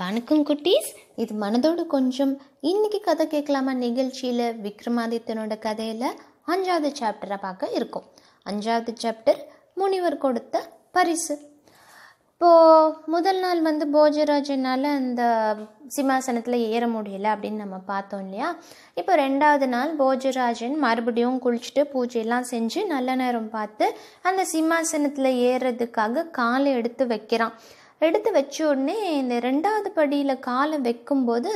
வணக்கம் குட்டீஸ் இது மனதோடு கொஞ்சம் இன்னைக்கு கதை கேட்கலாமா நிகழ்ச்சியில் விக்ரமாதித்தனோட கதையில் அஞ்சாவது சாப்டரை பார்க்க இருக்கும் அஞ்சாவது சாப்டர் முனிவர் கொடுத்த பரிசு இப்போது முதல் நாள் வந்து போஜராஜனால் அந்த சிம்மாசனத்தில் ஏற முடியல அப்படின்னு நம்ம பார்த்தோம் இல்லையா இப்போ ரெண்டாவது நாள் போஜராஜன் மறுபடியும் குளிச்சுட்டு பூஜையெல்லாம் செஞ்சு நல்ல நேரம் பார்த்து அந்த சிம்மாசனத்தில் ஏறுறதுக்காக காலை எடுத்து வைக்கிறான் எடுத்து வச்ச உடனே இந்த ரெண்டாவது படியில் காலை வைக்கும்போது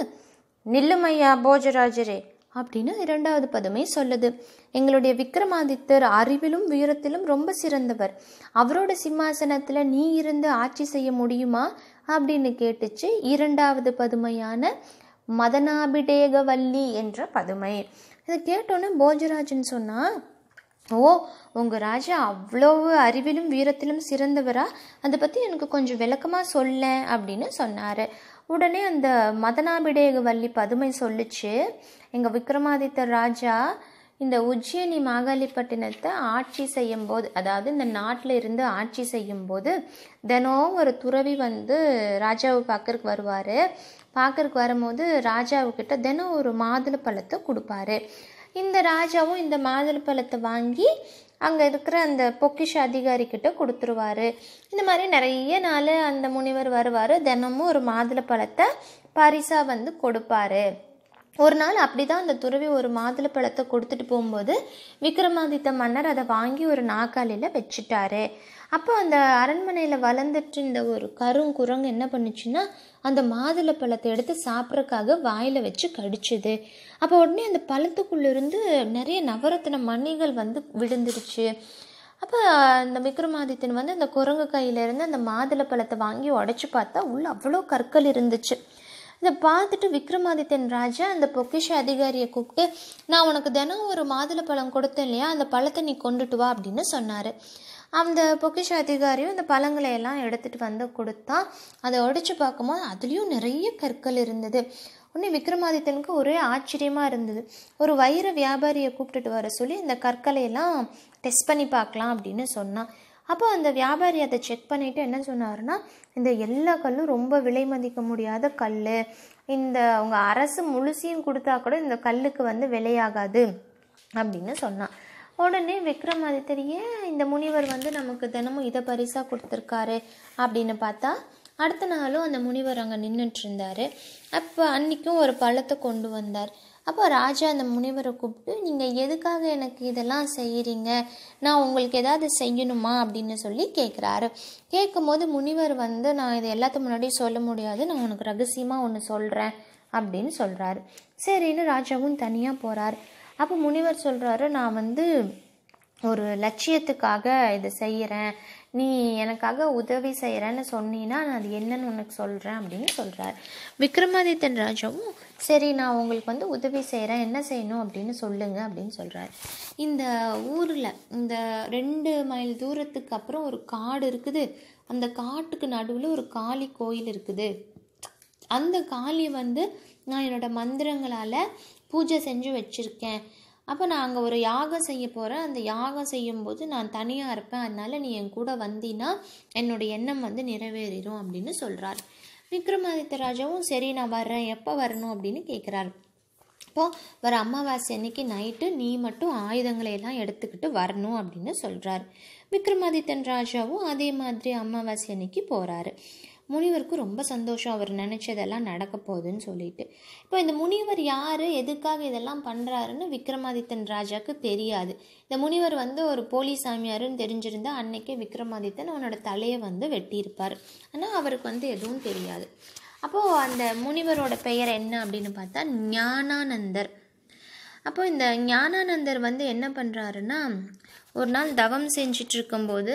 நில்லுமையா போஜராஜரே அப்படின்னு இரண்டாவது பதுமை சொல்லுது எங்களுடைய விக்ரமாதித்தர் அறிவிலும் உயரத்திலும் ரொம்ப சிறந்தவர் அவரோட சிம்மாசனத்தில் நீ இருந்து ஆட்சி செய்ய முடியுமா அப்படின்னு கேட்டுச்சு இரண்டாவது பதுமையான மதனாபிடேகவல்லி என்ற பதுமை இதை கேட்டோன்னே போஜராஜன் சொன்னால் ஓ உங்கள் ராஜா அவ்வளவு அறிவிலும் வீரத்திலும் சிறந்தவரா அதை பற்றி எனக்கு கொஞ்சம் விளக்கமாக சொல்ல அப்படின்னு சொன்னார் உடனே அந்த மதனாபிடேக வள்ளி பதுமை சொல்லிச்சு எங்கள் விக்ரமாதித்த ராஜா இந்த உஜ்ஜயினி மாகாளிப்பட்டினத்தை ஆட்சி செய்யும் போது அதாவது இந்த நாட்டில் இருந்து ஆட்சி செய்யும் போது தினம் ஒரு துறவி வந்து ராஜாவை பார்க்கறக்கு வருவார் பார்க்கறக்கு வரும்போது ராஜாவுக்கிட்ட தினம் ஒரு மாதுளை பழத்தை கொடுப்பாரு இந்த ராஜாவும் இந்த மாதுளப்பழத்தை வாங்கி அங்கே இருக்கிற அந்த பொக்கிஷ அதிகாரிக்கிட்ட கொடுத்துருவாரு இந்த மாதிரி நிறைய நாள் அந்த முனிவர் வருவார் தினமும் ஒரு மாதுளப்பழத்தை பரிசாக வந்து கொடுப்பார் ஒரு நாள் அப்படி தான் அந்த துறவி ஒரு மாதுளை பழத்தை கொடுத்துட்டு போகும்போது விக்ரமாதித்த மன்னர் அதை வாங்கி ஒரு நாக்காலியில் வச்சுட்டாரு அப்போ அந்த அரண்மனையில் வளர்ந்துட்டு இருந்த ஒரு கருங்குரங்கு என்ன பண்ணுச்சுன்னா அந்த மாதுளை பழத்தை எடுத்து சாப்பிட்றக்காக வாயில் வச்சு கடிச்சுது அப்போ உடனே அந்த பழத்துக்குள்ளேருந்து நிறைய நவரத்தின மணிகள் வந்து விழுந்துருச்சு அப்போ அந்த விக்ரமாதித்தன் வந்து அந்த குரங்கு கையிலேருந்து அந்த மாதுளை பழத்தை வாங்கி உடச்சி பார்த்தா உள்ளே அவ்வளோ கற்கள் இருந்துச்சு இதை பார்த்துட்டு விக்ரமாதித்தன் ராஜா அந்த பொக்கிஷ அதிகாரியை கூப்பிட்டு நான் உனக்கு தினம் ஒரு மாதுளை பழம் கொடுத்தேன் இல்லையா அந்த பழத்தை நீ கொண்டுட்டு வா அப்படின்னு சொன்னார் அந்த பொக்கிஷ அதிகாரியும் இந்த பழங்களை எல்லாம் எடுத்துகிட்டு வந்து கொடுத்தா அதை உடச்சி பார்க்கும்போது அதுலேயும் நிறைய கற்கள் இருந்தது உடனே விக்ரமாதித்தனுக்கு ஒரே ஆச்சரியமாக இருந்தது ஒரு வைர வியாபாரியை கூப்பிட்டுட்டு வர சொல்லி இந்த கற்களையெல்லாம் டெஸ்ட் பண்ணி பார்க்கலாம் அப்படின்னு சொன்னான் அப்போ அந்த வியாபாரி அதை செக் பண்ணிவிட்டு என்ன சொன்னார்னா இந்த எல்லா கல்லும் ரொம்ப விலை மதிக்க முடியாத கல் இந்த அவங்க அரசு முழுசையும் கொடுத்தா கூட இந்த கல்லுக்கு வந்து விலையாகாது அப்படின்னு சொன்னான் உடனே விக்ரமாதித்தர் ஏன் இந்த முனிவர் வந்து நமக்கு தினமும் இதை பரிசாக கொடுத்துருக்காரு அப்படின்னு பார்த்தா அடுத்த நாளும் அந்த முனிவர் அங்கே நின்றுட்டு இருந்தார் அப்போ அன்றைக்கும் ஒரு பழத்தை கொண்டு வந்தார் அப்போ ராஜா அந்த முனிவரை கூப்பிட்டு நீங்கள் எதுக்காக எனக்கு இதெல்லாம் செய்கிறீங்க நான் உங்களுக்கு ஏதாவது செய்யணுமா அப்படின்னு சொல்லி கேட்குறாரு கேட்கும்போது முனிவர் வந்து நான் இதை எல்லாத்துக்கு முன்னாடி சொல்ல முடியாது நான் உனக்கு ரகசியமாக ஒன்று சொல்கிறேன் அப்படின்னு சொல்கிறாரு சரின்னு ராஜாவும் தனியாக போகிறார் அப்போ முனிவர் சொல்கிறாரு நான் வந்து ஒரு லட்சியத்துக்காக இதை செய்கிறேன் நீ எனக்காக உதவி செய்கிறேன்னு சொன்னீன்னா நான் அது என்னன்னு உனக்கு சொல்கிறேன் அப்படின்னு சொல்கிறார் விக்ரமாதித்தன் ராஜாவும் சரி நான் உங்களுக்கு வந்து உதவி செய்கிறேன் என்ன செய்யணும் அப்படின்னு சொல்லுங்கள் அப்படின்னு சொல்கிறார் இந்த ஊரில் இந்த ரெண்டு மைல் தூரத்துக்கு அப்புறம் ஒரு காடு இருக்குது அந்த காட்டுக்கு நடுவில் ஒரு காளி கோயில் இருக்குது அந்த காளி வந்து நான் என்னோடய மந்திரங்களால் பூஜை செஞ்சு வச்சுருக்கேன் அப்போ நான் அங்கே ஒரு யாகம் செய்ய போகிறேன் அந்த யாகம் செய்யும்போது நான் தனியாக இருப்பேன் அதனால் நீ என் கூட வந்தீன்னா என்னோடய எண்ணம் வந்து நிறைவேறிடும் அப்படின்னு சொல்கிறார் விக்ரமாதித்ய ராஜாவும் சரி நான் வர்றேன் எப்போ வரணும் அப்படின்னு கேட்குறாரு அப்போது வர அமாவாசை அன்னைக்கு நைட்டு நீ மட்டும் ஆயுதங்களை எல்லாம் எடுத்துக்கிட்டு வரணும் அப்படின்னு சொல்கிறார் விக்ரமாதித்தன் ராஜாவும் அதே மாதிரி அமாவாசை அன்னைக்கு போகிறாரு முனிவருக்கு ரொம்ப சந்தோஷம் அவர் நினச்சதெல்லாம் நடக்க போகுதுன்னு சொல்லிட்டு இப்போ இந்த முனிவர் யார் எதுக்காக இதெல்லாம் பண்ணுறாருன்னு விக்ரமாதித்தன் ராஜாவுக்கு தெரியாது இந்த முனிவர் வந்து ஒரு போலி சாமியாருன்னு தெரிஞ்சிருந்தா அன்னைக்கே விக்ரமாதித்தன் அவனோட தலையை வந்து வெட்டியிருப்பார் ஆனால் அவருக்கு வந்து எதுவும் தெரியாது அப்போது அந்த முனிவரோட பெயர் என்ன அப்படின்னு பார்த்தா ஞானானந்தர் அப்போ இந்த ஞானானந்தர் வந்து என்ன பண்ணுறாருன்னா ஒரு நாள் தவம் செஞ்சிட்ருக்கும்போது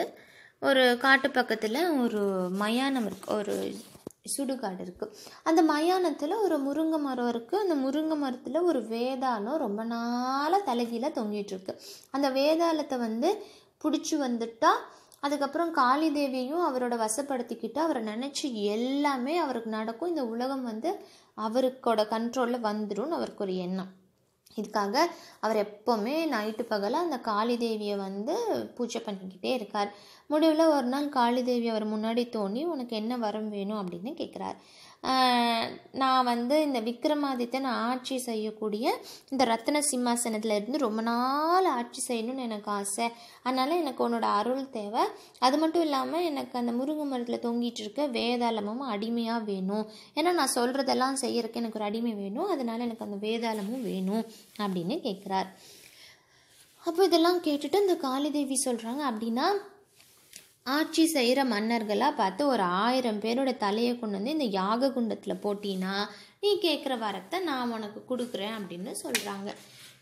ஒரு காட்டு பக்கத்தில் ஒரு மயானம் இருக்குது ஒரு சுடுகாடு இருக்குது அந்த மயானத்தில் ஒரு முருங்கை மரம் இருக்குது அந்த முருங்கை மரத்தில் ஒரு வேதாளம் ரொம்ப நாளாக தலைகீழாக தொங்கிட்டுருக்கு அந்த வேதாளத்தை வந்து பிடிச்சி வந்துட்டால் அதுக்கப்புறம் காளி தேவியையும் அவரோட வசப்படுத்திக்கிட்டு அவரை நினச்சி எல்லாமே அவருக்கு நடக்கும் இந்த உலகம் வந்து அவருக்கோட கண்ட்ரோலில் வந்துடும் அவருக்கு ஒரு எண்ணம் இதுக்காக அவர் எப்போவுமே நைட்டு பகலாக அந்த காளி தேவியை வந்து பூஜை பண்ணிக்கிட்டே இருக்கார் முடிவில் ஒரு நாள் காளி தேவி அவர் முன்னாடி தோணி உனக்கு என்ன வரம் வேணும் அப்படின்னு கேட்குறார் நான் வந்து இந்த விக்ரமாதித்தன் ஆட்சி செய்யக்கூடிய இந்த ரத்ன சிம்மாசனத்தில் இருந்து ரொம்ப நாள் ஆட்சி செய்யணும்னு எனக்கு ஆசை அதனால் எனக்கு உன்னோட அருள் தேவை அது மட்டும் இல்லாமல் எனக்கு அந்த முருங்கை மரத்தில் தொங்கிட்டு இருக்க வேதாளமும் அடிமையாக வேணும் ஏன்னா நான் சொல்கிறதெல்லாம் செய்யறதுக்கு எனக்கு ஒரு அடிமை வேணும் அதனால் எனக்கு அந்த வேதாளமும் வேணும் அப்படின்னு கேட்குறார் அப்போ இதெல்லாம் கேட்டுட்டு அந்த காளிதேவி சொல்கிறாங்க அப்படின்னா ஆட்சி செய்கிற மன்னர்களாக பார்த்து ஒரு ஆயிரம் பேரோட தலையை கொண்டு வந்து இந்த யாக குண்டத்தில் போட்டினா நீ கேட்குற வரத்தை நான் உனக்கு கொடுக்குறேன் அப்படின்னு சொல்கிறாங்க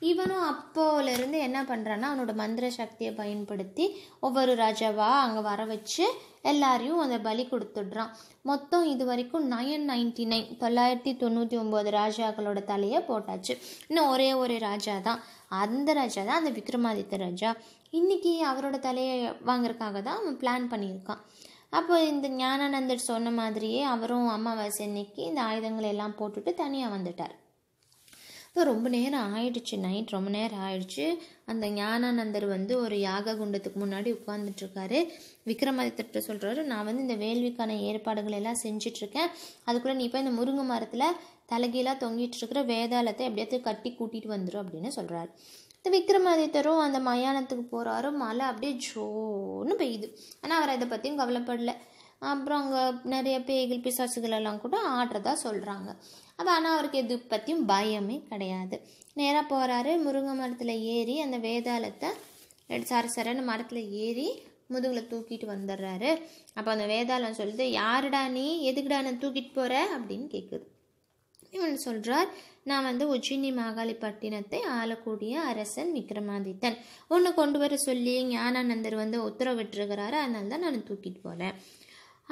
இவனும் அப்போலேருந்து என்ன பண்ணுறான்னா அவனோட மந்திர சக்தியை பயன்படுத்தி ஒவ்வொரு ராஜாவாக அங்கே வர வச்சு எல்லாரையும் அந்த பலி கொடுத்துடுறான் மொத்தம் இது வரைக்கும் நயன் நைன்டி நைன் தொள்ளாயிரத்தி தொண்ணூற்றி ஒம்பது ராஜாக்களோட தலையை போட்டாச்சு இன்னும் ஒரே ஒரே ராஜா தான் அந்த ராஜா தான் அந்த விக்ரமாதித்த ராஜா இன்றைக்கி அவரோட தலையை வாங்குறதுக்காக தான் அவன் பிளான் பண்ணியிருக்கான் அப்போ இந்த ஞானானந்தர் சொன்ன மாதிரியே அவரும் அமாவாசை அன்னைக்கு இந்த ஆயுதங்களை எல்லாம் போட்டுட்டு தனியாக வந்துட்டார் இப்போ ரொம்ப நேரம் ஆயிடுச்சு நைட் ரொம்ப நேரம் ஆயிடுச்சு அந்த ஞானானந்தர் வந்து ஒரு யாக குண்டத்துக்கு முன்னாடி உட்காந்துட்ருக்காரு விக்ரமாதித்தர்கிட்ட சொல்கிறாரு நான் வந்து இந்த வேள்விக்கான ஏற்பாடுகள் எல்லாம் செஞ்சிட்ருக்கேன் அதுக்குள்ளே நீ இப்போ இந்த முருங்கை மரத்தில் தலைகீழாக தொங்கிட்டு இருக்கிற வேதாளத்தை எப்படியாவது கட்டி கூட்டிகிட்டு வந்துடும் அப்படின்னு சொல்கிறாரு இந்த விக்ரமாதித்தரும் அந்த மயானத்துக்கு போகிறாரு மழை அப்படியே ஜோன்னு பெய்யுது ஆனால் அவர் அதை பற்றியும் கவலைப்படல அப்புறம் அங்கே நிறைய பேய்கள் பிசாசுகள் எல்லாம் கூட ஆடுறதா சொல்கிறாங்க அப்போ ஆனால் அவருக்கு எது பற்றியும் பயமே கிடையாது நேராக போகிறாரு முருங்கை மரத்தில் ஏறி அந்த வேதாளத்தை சார சரன்னு மரத்தில் ஏறி முதுகில் தூக்கிட்டு வந்துடுறாரு அப்போ அந்த வேதாளம் சொல்லுது யாருடா நீ எதுக்குடா நான் தூக்கிட்டு போகிற அப்படின்னு கேட்குது இவன் சொல்கிறார் நான் வந்து உஜினி மாகாளிப்பட்டினத்தை ஆளக்கூடிய அரசன் விக்ரமாதித்தன் ஒன்று கொண்டு வர சொல்லி ஞானானந்தர் வந்து உத்தரவிட்டிருக்கிறாரு அதனால தான் நான் தூக்கிட்டு போகிறேன்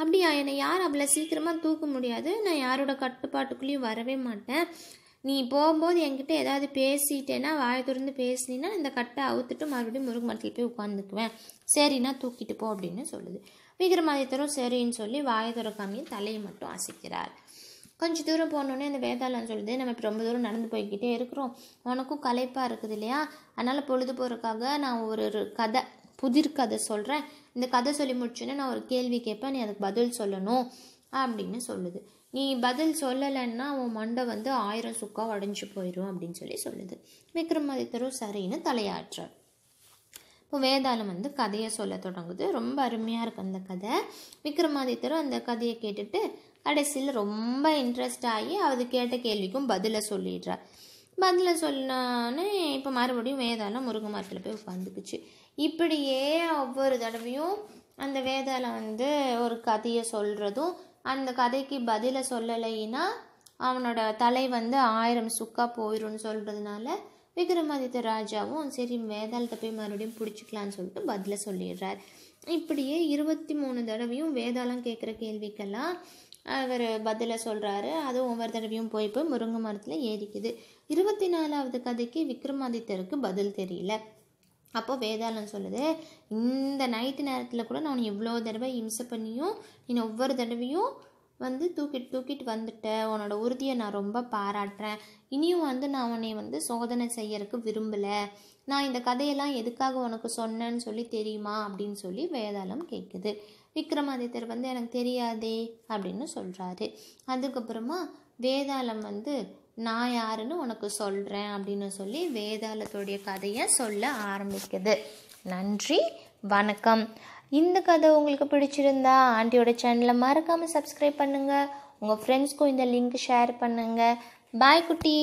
அப்படியா என்னை யார் அவ்வளோ சீக்கிரமாக தூக்க முடியாது நான் யாரோட கட்டுப்பாட்டுக்குள்ளேயும் வரவே மாட்டேன் நீ போகும்போது என்கிட்ட ஏதாவது பேசிட்டேன்னா வாய் திறந்து பேசினீன்னா இந்த கட்டை அவுத்துட்டு மறுபடியும் மரத்தில் போய் உட்காந்துக்குவேன் சரின்னா தூக்கிட்டு போ அப்படின்னு சொல்லுது விக்ரமாதித்தரும் சரின்னு சொல்லி வாயை துறக்காமையும் தலையை மட்டும் அசைக்கிறார் கொஞ்சம் தூரம் போனோடனே அந்த வேதாளம் சொல்லுது நம்ம இப்போ ரொம்ப தூரம் நடந்து போய்கிட்டே இருக்கிறோம் உனக்கும் கலைப்பாக இருக்குது இல்லையா அதனால் பொழுது போகிறதுக்காக நான் ஒரு ஒரு கதை புதிர் கதை சொல்கிறேன் இந்த கதை சொல்லி முடிச்சோன்னே நான் ஒரு கேள்வி கேட்பேன் நீ அதுக்கு பதில் சொல்லணும் அப்படின்னு சொல்லுது நீ பதில் சொல்லலைன்னா உன் மண்டை வந்து ஆயிரம் சுக்கா உடஞ்சி போயிடும் அப்படின்னு சொல்லி சொல்லுது விக்ரமாதித்தரும் சரின்னு தலையாற்றார் இப்போ வேதாளம் வந்து கதையை சொல்ல தொடங்குது ரொம்ப அருமையாக இருக்குது அந்த கதை விக்ரமாதித்தரும் அந்த கதையை கேட்டுட்டு கடைசியில் ரொம்ப இன்ட்ரெஸ்ட் ஆகி அது கேட்ட கேள்விக்கும் பதிலை சொல்லிடுறார் பதிலை சொன்னானே இப்போ மறுபடியும் வேதாளம் முருங்கை மரத்தில் போய் உட்காந்துக்குச்சு இப்படியே ஒவ்வொரு தடவையும் அந்த வேதாளம் வந்து ஒரு கதையை சொல்கிறதும் அந்த கதைக்கு பதிலை சொல்லலைன்னா அவனோட தலை வந்து ஆயிரம் சுக்கா போயிடும்னு சொல்கிறதுனால விக்ரமாதித்த ராஜாவும் சரி வேதாளத்தை போய் மறுபடியும் பிடிச்சிக்கலான்னு சொல்லிட்டு பதிலை சொல்லிடுறார் இப்படியே இருபத்தி மூணு தடவையும் வேதாளம் கேட்குற கேள்விக்கெல்லாம் அவர் பதிலை சொல்கிறாரு அதுவும் ஒவ்வொரு தடவையும் போய் போய் முருங்கை மரத்தில் ஏறிக்குது இருபத்தி நாலாவது கதைக்கு விக்ரமாதித்தருக்கு பதில் தெரியல அப்போது வேதாளம் சொல்லுது இந்த நைட்டு நேரத்தில் கூட நான் இவ்வளோ தடவை இம்சை பண்ணியும் நீ ஒவ்வொரு தடவையும் வந்து தூக்கிட்டு தூக்கிட்டு வந்துட்ட உன்னோட உறுதியை நான் ரொம்ப பாராட்டுறேன் இனியும் வந்து நான் உன்னை வந்து சோதனை செய்யறதுக்கு விரும்பலை நான் இந்த கதையெல்லாம் எதுக்காக உனக்கு சொன்னேன்னு சொல்லி தெரியுமா அப்படின்னு சொல்லி வேதாளம் கேட்குது விக்ரமாதித்தர் வந்து எனக்கு தெரியாதே அப்படின்னு சொல்கிறாரு அதுக்கப்புறமா வேதாளம் வந்து நான் யாருன்னு உனக்கு சொல்கிறேன் அப்படின்னு சொல்லி வேதாளத்துடைய கதையை சொல்ல ஆரம்பிக்குது நன்றி வணக்கம் இந்த கதை உங்களுக்கு பிடிச்சிருந்தா ஆண்டியோட சேனலை மறக்காமல் சப்ஸ்கிரைப் பண்ணுங்கள் உங்கள் ஃப்ரெண்ட்ஸ்க்கும் இந்த லிங்க் ஷேர் பண்ணுங்கள் பாய் குட்டி